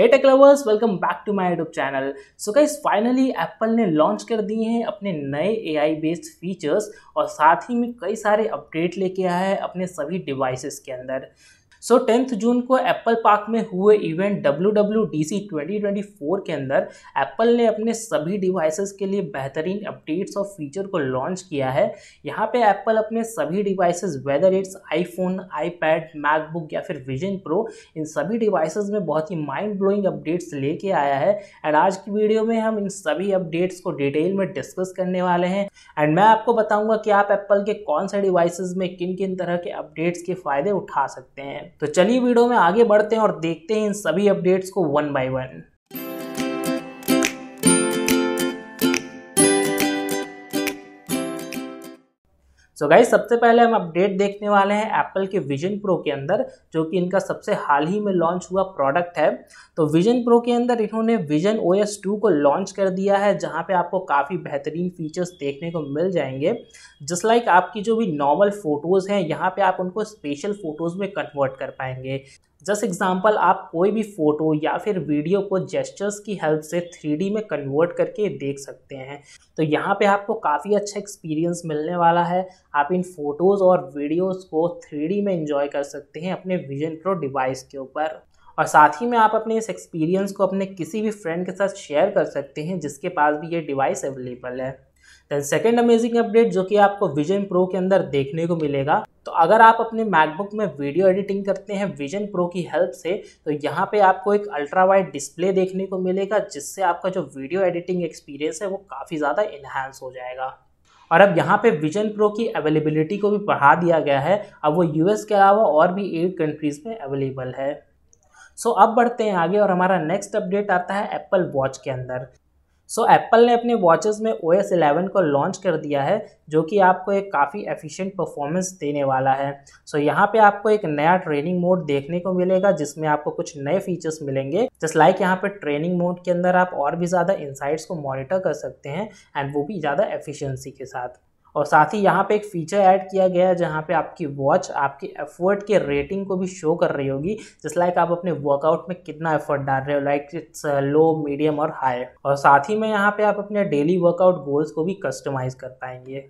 A tech lovers welcome back to my YouTube channel so guys finally Apple ने launch कर दिए हैं अपने नए एआई बेस्ड फीचर्स और साथ ही में कई सारे अपडेट लेके आया है अपने सभी डिवाइसेस के अंदर सो टेंथ जून को एप्पल पार्क में हुए event W W D C twenty twenty four के अंदर एप्पल ने अपने सभी डिवाइसेस के लिए बेहतरीन अपडेट्स और फीचर को लॉन्च किया है यहाँ पे एप्पल अपने सभी devices whether it's iPhone iPad MacBook या फिर विजन प्रो इन सभी डिवाइसेस में बहुत ही माइंड ब्लोइंग अपडेट्स लेके आया है एंड आज की वीडियो में हम इन सभी अपडेट्स को डिटेल में डिस्कस करने वाले हैं एंड मैं आपको बताऊंगा कि आप एप्पल के कौन से डिवाइसेस में किन किन तरह के अपडेट्स के फ़ायदे उठा सकते हैं तो चलिए वीडियो में आगे बढ़ते हैं और देखते हैं इन सभी अपडेट्स को one by one so guys सबसे पहले हम अपडेट देखने वाले हैं एप्पल के विजन प्रो के अंदर जो कि इनका सबसे हाल ही में लॉन्च हुआ प्रोडक्ट है तो विजन प्रो के अंदर इन्होंने विजन ओ एस टू को लॉन्च कर दिया है जहाँ पे आपको काफ़ी बेहतरीन फीचर्स देखने को मिल जाएंगे जस्ट लाइक आपकी जो भी नॉर्मल फ़ोटोज़ हैं यहाँ पे आप उनको स्पेशल फ़ोटोज़ में कन्वर्ट कर पाएंगे जस्ट एग्जाम्पल आप कोई भी फ़ोटो या फिर वीडियो को जेस्टर्स की हेल्प से थ्री में कन्वर्ट करके देख सकते हैं तो यहाँ पे आपको काफ़ी अच्छा एक्सपीरियंस मिलने वाला है आप इन फ़ोटोज़ और वीडियोज़ को थ्री में इंजॉय कर सकते हैं अपने विजन प्रो डिवाइस के ऊपर और साथ ही में आप अपने इस एक्सपीरियंस को अपने किसी भी फ्रेंड के साथ शेयर कर सकते हैं जिसके पास भी ये डिवाइस अवेलेबल है देन सेकेंड अमेजिंग अपडेट जो कि आपको विजन प्रो के अंदर देखने को मिलेगा तो अगर आप अपने मैकबुक में वीडियो एडिटिंग करते हैं विजन प्रो की हेल्प से तो यहाँ पे आपको एक अल्ट्रा वाइड डिस्प्ले देखने को मिलेगा जिससे आपका जो वीडियो एडिटिंग एक्सपीरियंस है वो काफ़ी ज़्यादा इन्हांस हो जाएगा और अब यहाँ पे विजन प्रो की अवेलेबिलिटी को भी बढ़ा दिया गया है अब वो यूएस के अलावा और भी एट कंट्रीज़ में अवेलेबल है सो so, अब बढ़ते हैं आगे और हमारा नेक्स्ट अपडेट आता है एप्पल वॉच के अंदर सो so, एप्पल ने अपने वॉचेस में ओ एस इलेवन को लॉन्च कर दिया है जो कि आपको एक काफ़ी एफिशिएंट परफॉर्मेंस देने वाला है सो so, यहाँ पे आपको एक नया ट्रेनिंग मोड देखने को मिलेगा जिसमें आपको कुछ नए फीचर्स मिलेंगे जस्ट लाइक यहाँ पे ट्रेनिंग मोड के अंदर आप और भी ज़्यादा इंसाइट्स को मॉनिटर कर सकते हैं एंड वो भी ज़्यादा एफिशेंसी के साथ और साथ ही यहाँ पे एक फीचर ऐड किया गया है जहाँ पे आपकी वॉच आपके एफर्ट के रेटिंग को भी शो कर रही होगी जिस लाइक आप अपने वर्कआउट में कितना एफर्ट डाल रहे हो लाइक इट्स लो मीडियम और हाई और साथ ही में यहाँ पे आप अपने डेली वर्कआउट गोल्स को भी कस्टमाइज कर पाएंगे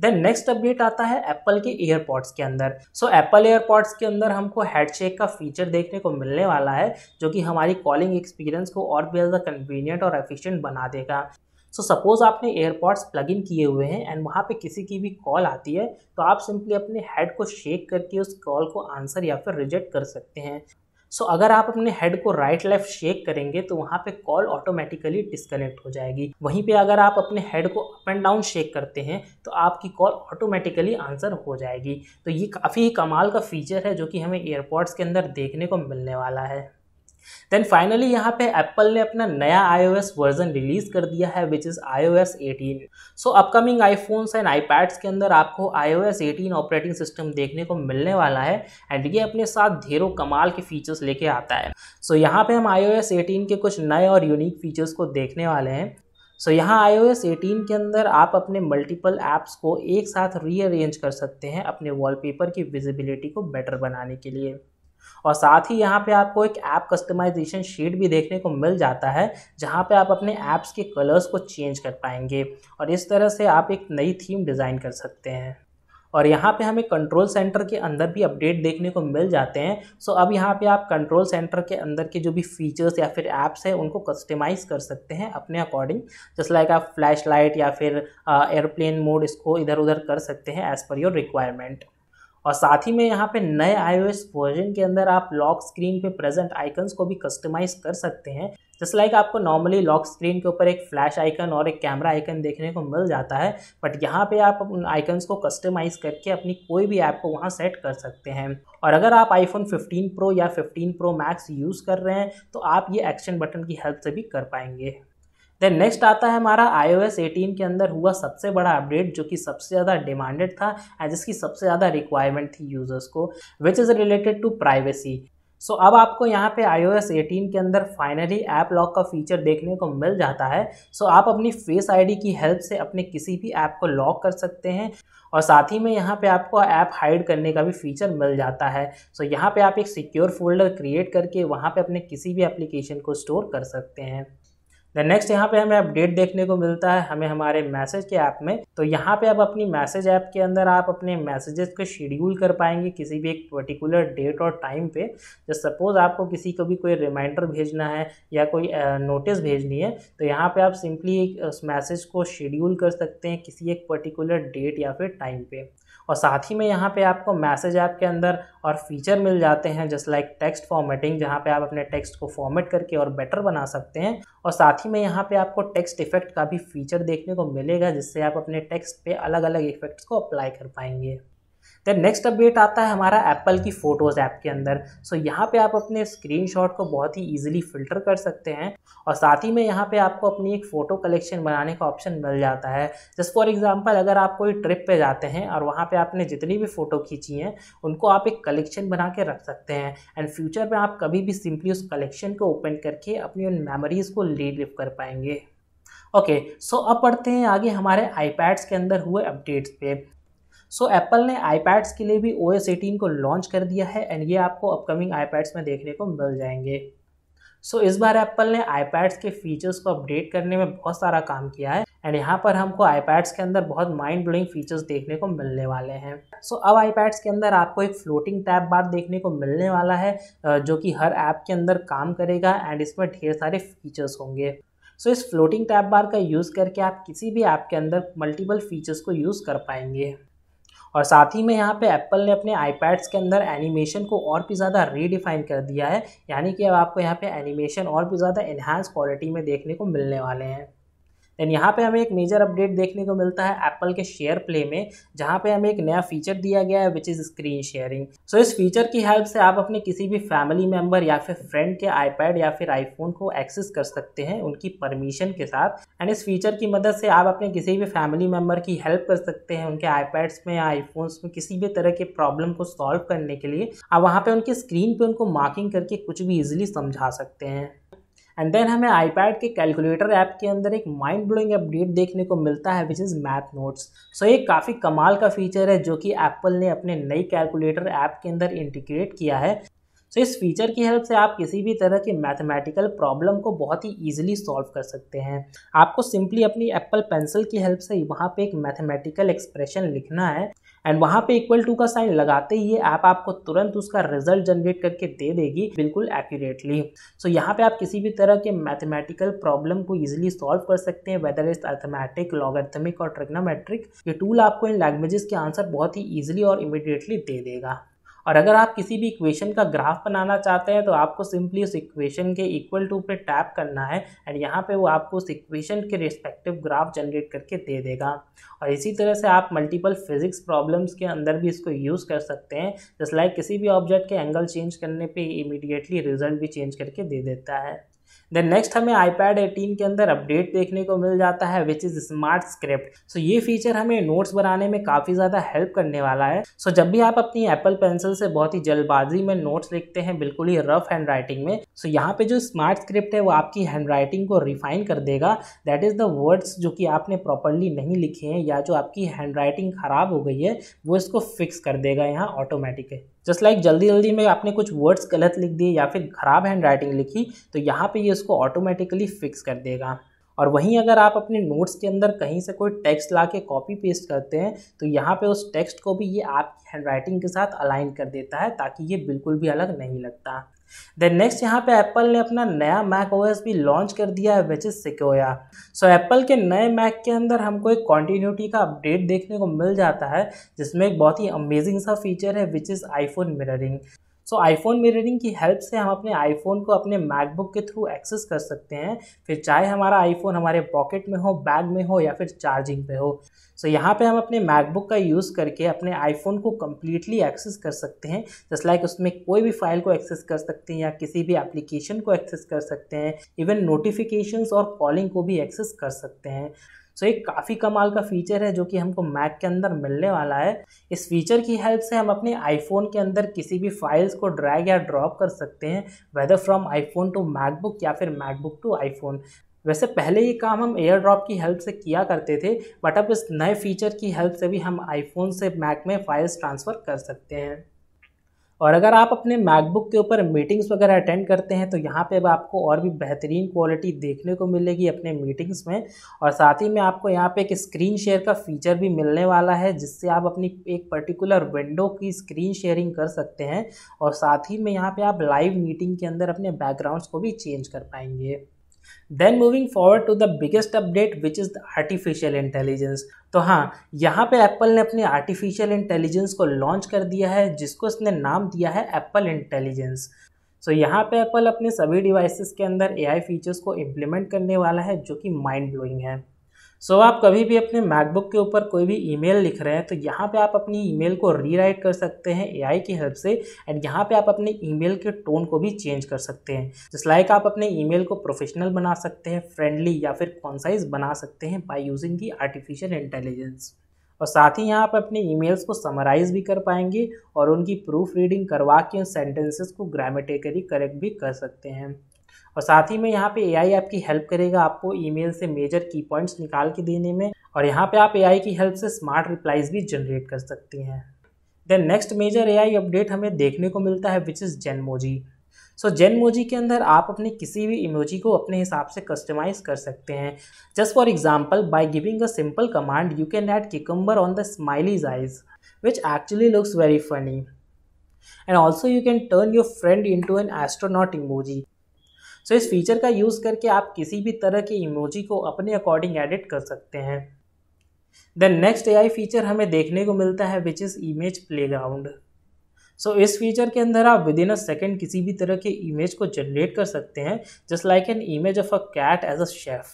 देन नेक्स्ट अपडेट आता है एप्पल के एयरपॉड्स के अंदर सो एप्पल एयरपॉड्स के अंदर हमको हेडशेक का फीचर देखने को मिलने वाला है जो कि हमारी कॉलिंग एक्सपीरियंस को और भी ज़्यादा कन्वीनियंट और एफिशिएंट बना देगा सो सपोज़ आपने एयरपॉड्स प्लग इन किए हुए हैं एंड वहाँ पे किसी की भी कॉल आती है तो आप सिंपली अपने हेड को शेक करके उस कॉल को आंसर या फिर रिजेक्ट कर सकते हैं सो so, अगर आप अपने हेड को राइट लेफ्ट शेक करेंगे तो वहाँ पे कॉल ऑटोमेटिकली डिस्कनेक्ट हो जाएगी वहीं पे अगर आप अपने हेड को अप एंड डाउन शेक करते हैं तो आपकी कॉल ऑटोमेटिकली आंसर हो जाएगी तो ये काफ़ी कमाल का फीचर है जो कि हमें एयरपॉड्स के अंदर देखने को मिलने वाला है देन फाइनली यहाँ पे एप्पल ने अपना नया आई वर्जन रिलीज कर दिया है which is S eighteen so upcoming iPhones and iPads के अंदर आपको एस एटीन ऑपरेटिंग सिस्टम देखने को मिलने वाला है एंड ये अपने साथ ढेरों कमाल के फीचर्स लेके आता है सो so, यहाँ पे हम आई ओ एस एटीन के कुछ नए और यूनिक फीचर्स को देखने वाले हैं सो so, यहाँ एस एटीन के अंदर आप अपने मल्टीपल ऐप्स को एक साथ रीअरेंज कर सकते हैं अपने वॉलपेपर की विजिबिलिटी को बेटर बनाने के लिए और साथ ही यहाँ पे आपको एक ऐप कस्टमाइजेशन शीट भी देखने को मिल जाता है जहाँ पे आप अपने ऐप्स के कलर्स को चेंज कर पाएंगे और इस तरह से आप एक नई थीम डिज़ाइन कर सकते हैं और यहाँ पे हमें कंट्रोल सेंटर के अंदर भी अपडेट देखने को मिल जाते हैं सो अब यहाँ पे आप कंट्रोल सेंटर के अंदर के जो भी फीचर्स या फिर ऐप्स हैं उनको कस्टमाइज़ कर सकते हैं अपने अकॉर्डिंग जस्ट लाइक आप फ्लैश लाइट या फिर एयरप्लेन uh, मोड इसको इधर उधर कर सकते हैं एज़ पर योर रिक्वायरमेंट और साथ ही में यहाँ पे नए iOS वर्जन के अंदर आप लॉक स्क्रीन पे प्रेजेंट आइकन्स को भी कस्टमाइज कर सकते हैं जस्ट लाइक like आपको नॉर्मली लॉक स्क्रीन के ऊपर एक फ्लैश आइकन और एक कैमरा आइकन देखने को मिल जाता है बट यहाँ पे आप उन आइकन्स को कस्टमाइज करके अपनी कोई भी ऐप को वहाँ सेट कर सकते हैं और अगर आप आईफोन 15 प्रो या 15 प्रो मैक्स यूज़ कर रहे हैं तो आप ये एक्शन बटन की हेल्प से भी कर पाएंगे देन नेक्स्ट आता है हमारा आई एटीन के अंदर हुआ सबसे बड़ा अपडेट जो कि सबसे ज़्यादा डिमांडेड था एंड जिसकी सबसे ज़्यादा रिक्वायरमेंट थी यूज़र्स को which is related to privacy so so, अब आपको यहाँ पे एस एटीन के अंदर फाइनली ऐप लॉक का फीचर देखने को मिल जाता है सो so, आप अपनी फेस आईडी की हेल्प से अपने किसी भी ऐप को लॉक कर सकते हैं और साथ ही में यहाँ पे आपको ऐप हाइड करने का भी फीचर मिल जाता है सो so, यहाँ पे आप एक सिक्योर फोल्डर क्रिएट करके वहाँ पे अपने किसी भी एप्लीकेशन को स्टोर कर सकते हैं देन नेक्स्ट यहाँ पे हमें अपडेट देखने को मिलता है हमें हमारे मैसेज के ऐप में तो यहाँ पे आप अपनी मैसेज ऐप के अंदर आप अपने मैसेजेस को शेड्यूल कर पाएंगे किसी भी एक पर्टिकुलर डेट और टाइम पे जब सपोज आपको किसी को भी कोई रिमाइंडर भेजना है या कोई नोटिस भेजनी है तो यहाँ पे आप सिंपली उस मैसेज को शेड्यूल कर सकते हैं किसी एक पर्टिकुलर डेट या फिर टाइम पे और साथ ही में यहाँ पे आपको मैसेज ऐप के अंदर और फीचर मिल जाते हैं जस्ट लाइक टेक्स्ट फॉर्मेटिंग जहाँ पे आप अपने टेक्स्ट को फॉर्मेट करके और बेटर बना सकते हैं और साथ ही में यहाँ पे आपको टेक्स्ट इफेक्ट का भी फीचर देखने को मिलेगा जिससे आप अपने टेक्स्ट पे अलग अलग इफेक्ट्स को अप्लाई कर पाएंगे देन नेक्स्ट अपडेट आता है हमारा एप्पल की फ़ोटोज़ ऐप के अंदर सो so, यहाँ पे आप अपने स्क्रीनशॉट को बहुत ही इजीली फ़िल्टर कर सकते हैं और साथ ही में यहाँ पे आपको अपनी एक फ़ोटो कलेक्शन बनाने का ऑप्शन मिल जाता है जस्ट फॉर एग्जांपल अगर आप कोई ट्रिप पे जाते हैं और वहाँ पर आपने जितनी भी फ़ोटो खींची हैं उनको आप एक कलेक्शन बना के रख सकते हैं एंड फ्यूचर में आप कभी भी सिंपली उस कलेक्शन को ओपन करके अपनी उन मेमोरीज़ को रीलिव कर पाएंगे ओके okay, सो so अब पढ़ते हैं आगे हमारे आईपैड्स के अंदर हुए अपडेट्स पे सो so, एप्पल ने आईपैड्स के लिए भी ओ एस को लॉन्च कर दिया है एंड ये आपको अपकमिंग आईपैड्स में देखने को मिल जाएंगे सो so, इस बार एप्पल ने आईपैड्स के फीचर्स को अपडेट करने में बहुत सारा काम किया है एंड यहाँ पर हमको आईपैड्स के अंदर बहुत माइंड ब्लोइंग फीचर्स देखने को मिलने वाले हैं सो so, अब आईपैड्स के अंदर आपको एक फ्लोटिंग टैब बार देखने को मिलने वाला है जो कि हर ऐप के अंदर काम करेगा एंड इसमें ढेर सारे फीचर्स होंगे सो so, इस फ्लोटिंग टैब बार का यूज़ करके आप किसी भी ऐप के अंदर मल्टीपल फीचर्स को यूज़ कर पाएंगे और साथ ही में यहाँ पे एप्पल ने अपने आईपैड्स के अंदर एनिमेशन को और भी ज़्यादा रीडिफाइन कर दिया है यानी कि अब आपको यहाँ पे एनिमेशन और भी ज़्यादा इन्हांस क्वालिटी में देखने को मिलने वाले हैं देन यहाँ पे हमें एक मेजर अपडेट देखने को मिलता है एप्पल के शेयर प्ले में जहाँ पे हमें एक नया फीचर दिया गया है which is screen sharing so इस फीचर की हेल्प से आप अपने किसी भी फैमिली मेंबर या फिर फ्रेंड के आईपैड या फिर आईफोन को एक्सेस कर सकते हैं उनकी परमिशन के साथ एंड इस फीचर की मदद से आप अपने किसी भी फैमिली मेंबर की हेल्प कर सकते हैं उनके आईपैड्स में या आईफोन्स में किसी भी तरह के प्रॉब्लम को सॉल्व करने के लिए आप वहाँ पर उनकी स्क्रीन पर उनको मार्किंग करके कुछ भी इजिली समझा सकते हैं एंड देन हमें आईपैड के कैलकुलेटर ऐप के अंदर एक माइंड ब्लोइंग अपडेट देखने को मिलता है which is math notes so ये काफ़ी कमाल का फीचर है जो कि एप्पल ने अपने नई कैलकुलेटर ऐप के अंदर इंटीग्रेट किया है सो so, इस फीचर की हेल्प से आप किसी भी तरह के मैथमेटिकल प्रॉब्लम को बहुत ही ईजिली सॉल्व कर सकते हैं आपको सिंपली अपनी एप्पल पेंसिल की हेल्प से वहाँ पे एक मैथमेटिकल एक्सप्रेशन लिखना है एंड वहाँ पे इक्वल टू का साइन लगाते ही ऐप ऐप आपको तुरंत उसका रिजल्ट जनरेट करके दे देगी बिल्कुल एक्यूरेटली सो so, यहाँ पे आप किसी भी तरह के मैथमेटिकल प्रॉब्लम को ईजिली सॉल्व कर सकते हैं वेदर इज अर्थमेटिक लॉगर्थमिक और ट्रिग्नोमेट्रिक ये टूल आपको इन लैंग्वेजेस के आंसर बहुत ही ईजिली और इमिडिएटली दे देगा और अगर आप किसी भी इक्वेशन का ग्राफ बनाना चाहते हैं तो आपको सिंपली उस इक्वेशन के इक्वल टू पे टैप करना है एंड यहाँ पे वो आपको उस इक्वेशन के रिस्पेक्टिव ग्राफ जनरेट करके दे देगा और इसी तरह से आप मल्टीपल फिजिक्स प्रॉब्लम्स के अंदर भी इसको यूज़ कर सकते हैं जस्ट लाइक किसी भी ऑब्जेक्ट के एंगल चेंज करने पर इमीडिएटली रिजल्ट भी चेंज करके दे देता है देन नेक्स्ट हमें आईपैड 18 के अंदर अपडेट देखने को मिल जाता है which is smart script so ये फीचर हमें नोट्स बनाने में काफ़ी ज़्यादा हेल्प करने वाला है सो so, जब भी आप अपनी एप्पल पेंसिल से बहुत ही जल्दबाजी में नोट्स लिखते हैं बिल्कुल ही रफ हैंड राइटिंग में सो so, यहाँ पे जो स्मार्ट स्क्रिप्ट है वो आपकी हैंड राइटिंग को रिफाइन कर देगा दैट इज़ द वर्ड्स जो कि आपने प्रॉपरली नहीं लिखे हैं या जो आपकी हैंड राइटिंग ख़राब हो गई है वो इसको फिक्स कर देगा यहाँ ऑटोमेटिकली जस्ट लाइक जल्दी जल्दी में आपने कुछ वर्ड्स गलत लिख दिए या फिर ख़राब हैंड राइटिंग लिखी तो यहाँ पे ये उसको ऑटोमेटिकली फिक्स कर देगा और वहीं अगर आप अपने नोट्स के अंदर कहीं से कोई टेक्स्ट ला के कॉपी पेस्ट करते हैं तो यहाँ पे उस टेक्स्ट को भी ये आपकी हैंड राइटिंग के साथ अलाइन कर देता है ताकि ये बिल्कुल भी अलग नहीं लगता देन नेक्स्ट यहाँ पे एप्पल ने अपना नया मैक ओएस भी लॉन्च कर दिया है विच इज़ सिक्योया सो एप्पल के नए मैक के अंदर हमको एक कॉन्टीन्यूटी का अपडेट देखने को मिल जाता है जिसमें एक बहुत ही अमेजिंग सा फीचर है which is iPhone mirroring so iPhone mirroring की हेल्प से हम अपने आईफोन को अपने मैकबुक के थ्रू एक्सेस कर सकते हैं फिर चाहे हमारा आईफोन हमारे पॉकेट में हो बैग में हो या फिर चार्जिंग पे हो सो so, यहाँ पे हम अपने मैकबुक का यूज़ करके अपने आईफोन को कम्प्लीटली एक्सेस कर सकते हैं जस्ट लाइक like उसमें कोई भी फाइल को एक्सेस कर सकते हैं या किसी भी एप्लीकेशन को एक्सेस कर सकते हैं इवन नोटिफिकेशंस और कॉलिंग को भी एक्सेस कर सकते हैं सो एक काफ़ी कमाल का फीचर है जो कि हमको मैक के अंदर मिलने वाला है इस फीचर की हेल्प से हम अपने आईफोन के अंदर किसी भी फाइल्स को ड्रैग या ड्रॉप कर सकते हैं whether from iPhone to MacBook या फिर मैकबुक टू आईफोन वैसे पहले ये काम हम एयर ड्रॉप की हेल्प से किया करते थे बट अब इस नए फीचर की हेल्प से भी हम आईफोन से मैक में फाइल्स ट्रांसफ़र कर सकते हैं और अगर आप अपने मैकबुक के ऊपर मीटिंग्स वगैरह अटेंड करते हैं तो यहाँ पे अब आपको और भी बेहतरीन क्वालिटी देखने को मिलेगी अपने मीटिंग्स में और साथ ही में आपको यहाँ पे एक स्क्रीन शेयर का फीचर भी मिलने वाला है जिससे आप अपनी एक पर्टिकुलर विंडो की स्क्रीन शेयरिंग कर सकते हैं और साथ ही में यहाँ पर आप लाइव मीटिंग के अंदर अपने बैकग्राउंड्स को भी चेंज कर पाएंगे then moving forward to the biggest update which is the artificial intelligence तो हाँ यहाँ पे एप्पल ने अपनी आर्टिफिशियल इंटेलिजेंस को लॉन्च कर दिया है जिसको इसने नाम दिया है एप्पल इंटेलिजेंस सो यहाँ पे एप्पल अपने सभी डिवाइसेस के अंदर एआई फीचर्स को इम्प्लीमेंट करने वाला है जो कि माइंड ब्लोइंग है सो so, आप कभी भी अपने मैकबुक के ऊपर कोई भी ईमेल लिख रहे हैं तो यहाँ पे आप अपनी ईमेल को रीराइट कर सकते हैं एआई की हेल्प से एंड यहाँ पे आप अपने ईमेल के टोन को भी चेंज कर सकते हैं जिस लाइक आप अपने ईमेल को प्रोफेशनल बना सकते हैं फ्रेंडली या फिर कॉन्साइज बना सकते हैं by using the artificial intelligence और साथ ही यहाँ आप अपने ईमेल्स को समराइज़ भी कर पाएंगे और उनकी प्रूफ रीडिंग करवा के उन सेंटेंसेस को ग्रामेटिकली करेक्ट भी कर सकते हैं और साथ ही में यहाँ पे एआई आपकी हेल्प करेगा आपको ईमेल से मेजर की पॉइंट्स निकाल के देने में और यहाँ पे आप एआई की हेल्प से स्मार्ट रिप्लाइज भी जनरेट कर सकती हैं then next major AI update हमें देखने को मिलता है which is Genmoji so so, Genmoji के अंदर आप अपने किसी भी इमोजी को अपने हिसाब से कस्टमाइज कर सकते हैं just for example by giving a simple command you can add cucumber on the smileys eyes which actually looks very funny and also you can turn your friend into an astronaut emoji so इस feature का use करके आप किसी भी तरह के emoji को अपने अकॉर्डिंग एडिट कर सकते हैं देन नेक्स्ट एआई फीचर हमें देखने को मिलता है which is image playground so इस फीचर के अंदर आप विद इन अ सेकेंड किसी भी तरह के इमेज को जनरेट कर सकते हैं just like an image of a cat as a chef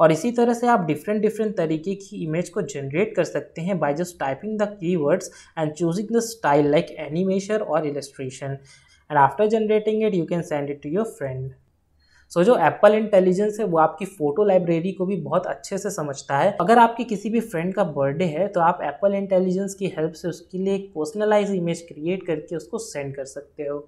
और इसी तरह से आप डिफरेंट डिफरेंट तरीके की इमेज को जनरेट कर सकते हैं by just typing the keywords and choosing the style like animation और illustration and after generating it you can send it to your friend so so, जो एप्पल इंटेलिजेंस है वो आपकी फोटो लाइब्रेरी को भी बहुत अच्छे से समझता है अगर आपके किसी भी फ्रेंड का बर्थडे है तो आप एप्पल इंटेलिजेंस की हेल्प से उसके लिए एक पर्सनलाइज इमेज क्रिएट करके उसको सेंड कर सकते हो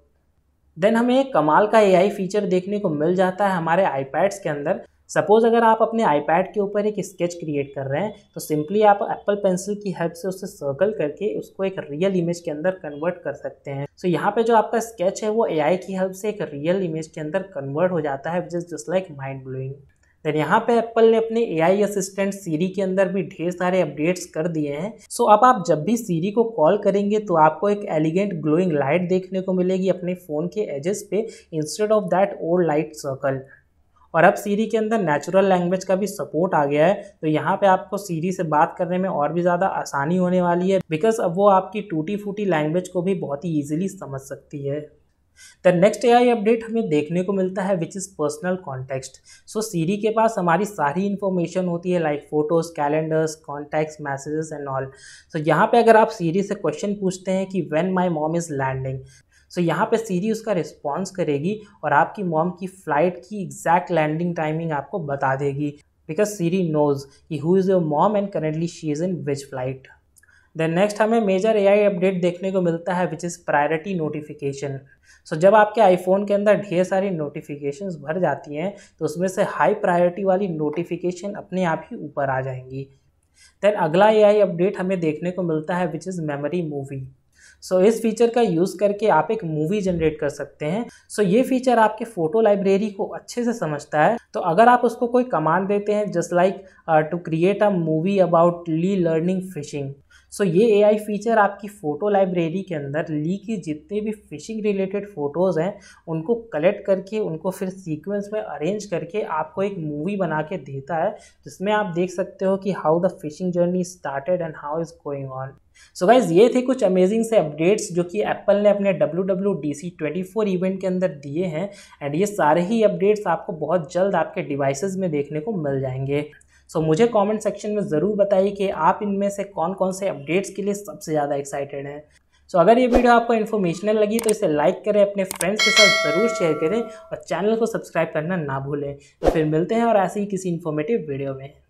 देन हमें एक कमाल का एआई फीचर देखने को मिल जाता है हमारे आईपैड्स के अंदर सपोज़ अगर आप अपने आईपैड के ऊपर एक स्केच क्रिएट कर रहे हैं तो सिंपली आप एप्पल पेंसिल की हेल्प से उसे सर्कल करके उसको एक रियल इमेज के अंदर कन्वर्ट कर सकते हैं सो so, यहाँ पे जो आपका स्केच है वो एआई की हेल्प से एक रियल इमेज के अंदर कन्वर्ट हो जाता है which is just like mind blowing then यहाँ पे एप्पल ने अपने आई असिस्टेंट सीरी के अंदर भी ढेर सारे अपडेट्स कर दिए हैं सो so, अब आप जब भी सीरी को कॉल करेंगे तो आपको एक एलिगेंट ग्लोइंग लाइट देखने को मिलेगी अपने फ़ोन के एजेस पे instead of that old light circle और अब सीरी के अंदर नेचुरल लैंग्वेज का भी सपोर्ट आ गया है तो यहाँ पे आपको सीरी से बात करने में और भी ज़्यादा आसानी होने वाली है बिकॉज अब वो आपकी टूटी फूटी लैंग्वेज को भी बहुत ही ईजिली समझ सकती है द नेक्स्ट एआई अपडेट हमें देखने को मिलता है which is personal context so Siri के पास हमारी सारी इन्फॉर्मेशन होती है like photos calendars contacts messages and all so यहाँ पे अगर आप सीरी से क्वेश्चन पूछते हैं कि when my mom is landing so so, यहाँ पे सीरी उसका रिस्पॉन्स करेगी और आपकी मॉम की फ़्लाइट की एग्जैक्ट लैंडिंग टाइमिंग आपको बता देगी बिकॉज सीरी नोज़ कि who is your mom and currently she is in which flight then next हमें मेजर एआई अपडेट देखने को मिलता है which is priority notification so जब आपके आईफोन के अंदर ढेर सारी नोटिफिकेशन भर जाती हैं तो उसमें से हाई प्रायोरिटी वाली नोटिफिकेशन अपने आप ही ऊपर आ जाएंगी देन अगला एआई अपडेट हमें देखने को मिलता है which is memory movie so so, इस फीचर का यूज़ करके आप एक मूवी जनरेट कर सकते हैं सो so, ये फीचर आपके फ़ोटो लाइब्रेरी को अच्छे से समझता है तो अगर आप उसको कोई कमांड देते हैं just like to create a movie about Lee learning fishing so ये आई फीचर आपकी फ़ोटो लाइब्रेरी के अंदर ली की जितने भी फिशिंग रिलेटेड फ़ोटोज़ हैं उनको कलेक्ट करके उनको फिर सीक्वेंस में अरेंज करके आपको एक मूवी बना के देता है जिसमें आप देख सकते हो कि how the fishing journey started and how is going on so so guys ये थे कुछ अमेजिंग से अपडेट्स जो कि एप्पल ने अपने W W D C twenty four event के अंदर दिए हैं एंड ये सारे ही अपडेट्स आपको बहुत जल्द आपके डिवाइसेज में देखने को मिल जाएंगे सो so, मुझे कमेंट सेक्शन में ज़रूर बताइए कि आप इनमें से कौन कौन से अपडेट्स के लिए सबसे ज़्यादा एक्साइटेड हैं सो so, अगर ये वीडियो आपको इन्फॉर्मेशनल लगी तो इसे लाइक करें अपने फ्रेंड्स के साथ ज़रूर शेयर करें और चैनल को सब्सक्राइब करना ना भूलें तो फिर मिलते हैं और ऐसे ही किसी इन्फॉर्मेटिव वीडियो में